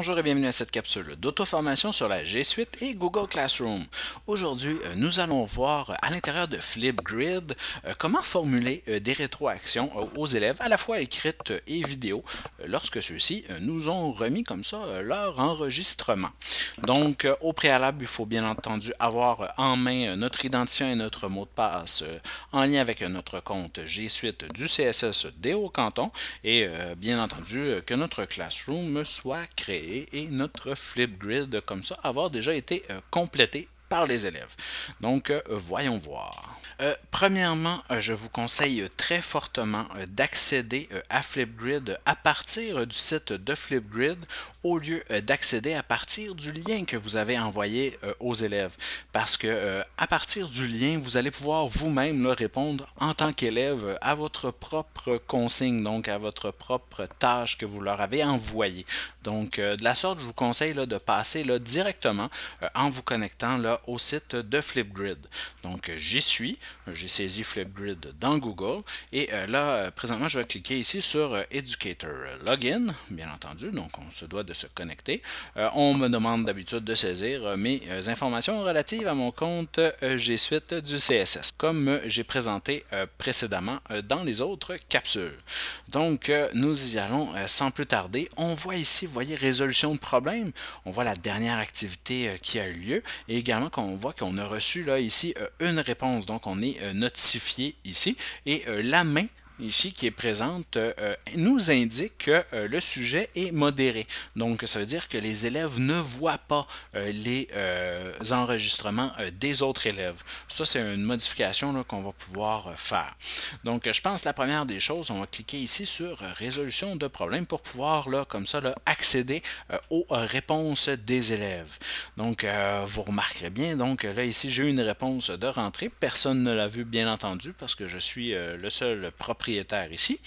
Bonjour et bienvenue à cette capsule d'auto-formation sur la G Suite et Google Classroom. Aujourd'hui, euh, nous allons voir euh, à l'intérieur de Flipgrid euh, comment formuler des rétroactions aux élèves, à la fois écrites et vidéo, lorsque ceux-ci nous ont remis comme ça leur enregistrement. Donc, au préalable, il faut bien entendu avoir en main notre identifiant et notre mot de passe en lien avec notre compte G Suite du CSS des Hauts-Cantons et bien entendu que notre Classroom soit créé et notre Flipgrid comme ça avoir déjà été euh, complété par les élèves. Donc, euh, voyons voir. Euh, premièrement, euh, je vous conseille très fortement euh, d'accéder à Flipgrid à partir du site de Flipgrid au lieu d'accéder à partir du lien que vous avez envoyé aux élèves. Parce que à partir du lien, vous allez pouvoir vous-même répondre en tant qu'élève à votre propre consigne, donc à votre propre tâche que vous leur avez envoyée. Donc, de la sorte, je vous conseille de passer directement en vous connectant au site de Flipgrid. Donc, j'y suis. Euh, j'ai saisi Flipgrid dans Google. Et euh, là, euh, présentement, je vais cliquer ici sur Educator Login, bien entendu, donc on se doit de se connecter. on me demande d'habitude de saisir mes informations relatives à mon compte G Suite du CSS, comme j'ai présenté précédemment dans les autres capsules. Donc, nous y allons sans plus tarder. On voit ici, vous voyez, résolution de problème. On voit la dernière activité qui a eu lieu et également qu'on voit qu'on a reçu là ici une réponse. Donc, on on est euh, notifié ici. Et euh, la main, ici qui est présente euh, euh, nous indique que euh, le sujet est modéré. Donc ça veut dire que les élèves ne voient pas les enregistrements des autres élèves. Ça c'est une modification qu'on va pouvoir faire. Donc je pense la première des choses, on va cliquer ici sur résolution de problème pour pouvoir là comme ça accéder aux réponses des élèves. Donc vous remarquerez bien donc là ici j'ai une réponse de rentrée, personne ne l'a vue bien entendu parce que je suis le seul propriétaire ici.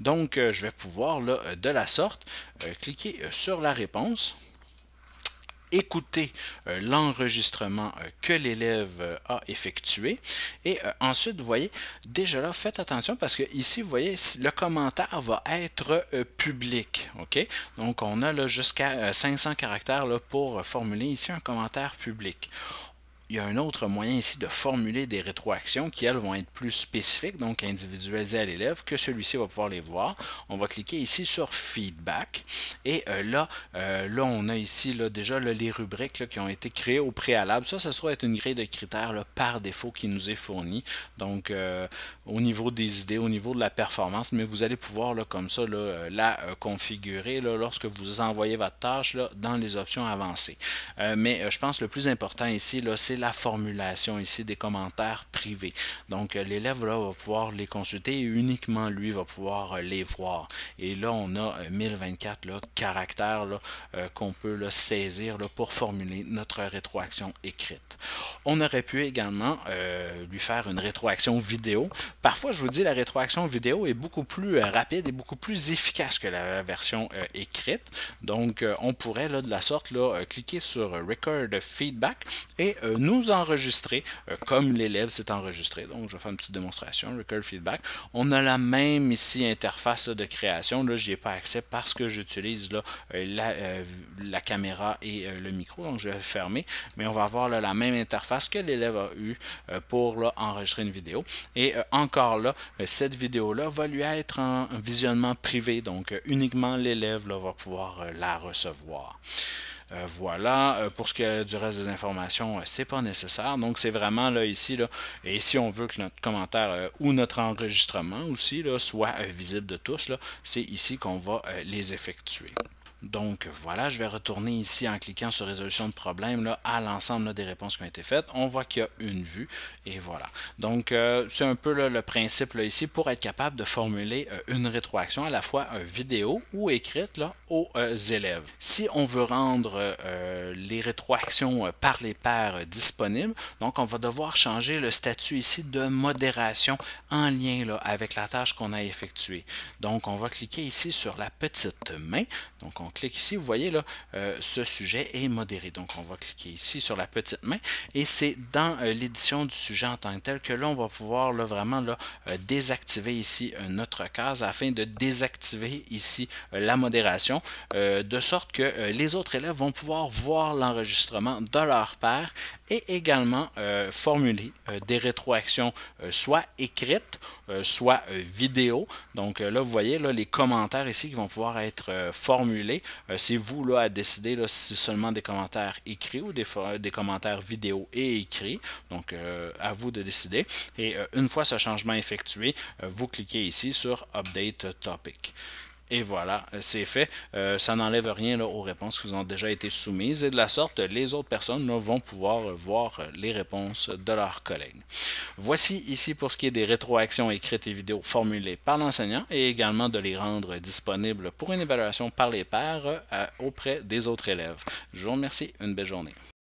Donc, euh, je vais pouvoir, euh, de la sorte, euh, cliquer sur la réponse écouter l'enregistrement que l'élève a effectué. Et ensuite, vous voyez, déjà là, faites attention parce que ici, vous voyez, le commentaire va être public. OK? Donc, on a jusqu'à 500 caractères pour formuler ici un commentaire public il y a un autre moyen ici de formuler des rétroactions qui, elles, vont être plus spécifiques, donc individualisées à l'élève, que celui-ci va pouvoir les voir. On va cliquer ici sur Feedback. Et euh, là, euh, là, on a ici là, déjà les rubriques qui ont été créées au préalable. Ça, ça se trouve être une grille de critères par défaut qui nous est fournie. Donc, euh, au niveau des idées, au niveau de la performance, mais vous allez pouvoir, comme ça, la configurer lorsque vous envoyez votre tâche dans les options avancées. mais je pense que le plus important ici, c'est la formulation ici des commentaires privés. Donc euh, l'élève va pouvoir les consulter et uniquement lui va pouvoir euh, les voir. Et là on a 1024 euh, là, caractères là, qu'on peut là, saisir là, pour formuler notre rétroaction écrite. On aurait pu également lui faire une rétroaction vidéo. Parfois je vous dis la rétroaction vidéo est beaucoup plus rapide et beaucoup plus efficace que la version écrite. Donc on pourrait là, de la sorte là, cliquer sur Record Feedback et nous nous enregistrer euh, comme l'élève s'est enregistré. Donc, je vais faire une petite démonstration, Record Feedback. On a la même ici interface de création. Là, je ai pas accès parce que j'utilise euh, la, euh, la, caméra et le micro. Donc, je vais fermer. Mais on va avoir la même interface que l'élève a eu pour enregistrer une vidéo. Et encore là, cette vidéo-là va lui être en visionnement privé. Donc, uniquement l'élève va pouvoir la recevoir. Euh, voilà, euh, pour ce qui est du reste des informations, euh, c'est pas nécessaire. Donc c'est vraiment là ici, là, et si on veut que notre commentaire ou notre enregistrement aussi soit visible de tous, c'est ici qu'on va les effectuer. Donc voilà, je vais retourner ici en cliquant sur résolution de problème là, à l'ensemble des réponses qui ont été faites. On voit qu'il y a une vue et voilà. Donc euh, c'est un peu le principe ici pour être capable de formuler euh, une rétroaction à la fois euh, vidéo ou écrite là, aux élèves. Si on veut rendre les rétroactions par les pairs disponibles, donc on va devoir changer le statut ici de modération en lien avec la tâche qu'on a effectuée. Donc on va cliquer ici sur la petite main. Donc on on clique ici, vous voyez là, euh, ce sujet est modéré. Donc on va cliquer ici sur la petite main et c'est dans euh, l'édition du sujet en tant que tel que là, on va pouvoir vraiment là, euh, désactiver ici notre case afin de désactiver ici la modération, de sorte que les autres élèves vont pouvoir voir l'enregistrement de leur père et également formuler des rétroactions soit écrites, soit vidéo. Donc là, vous voyez là, les commentaires ici qui vont pouvoir être formulés euh, c'est vous là, à décider si c'est seulement des commentaires écrits ou des, euh, commentaires vidéo et écrits. Donc, euh, à vous de décider. Et une fois ce changement effectué, vous cliquez ici sur Update Topic. Et voilà, euh, c'est fait. Euh, ça n'enlève rien aux réponses qui vous ont déjà été soumises. Et de la sorte, les autres personnes vont pouvoir euh, voir les réponses de leurs collègues. Voici ici pour ce qui est des rétroactions écrites et vidéos formulées par l'enseignant et également de les rendre disponibles pour une évaluation par les pairs auprès des autres élèves. Je vous remercie. Une belle journée.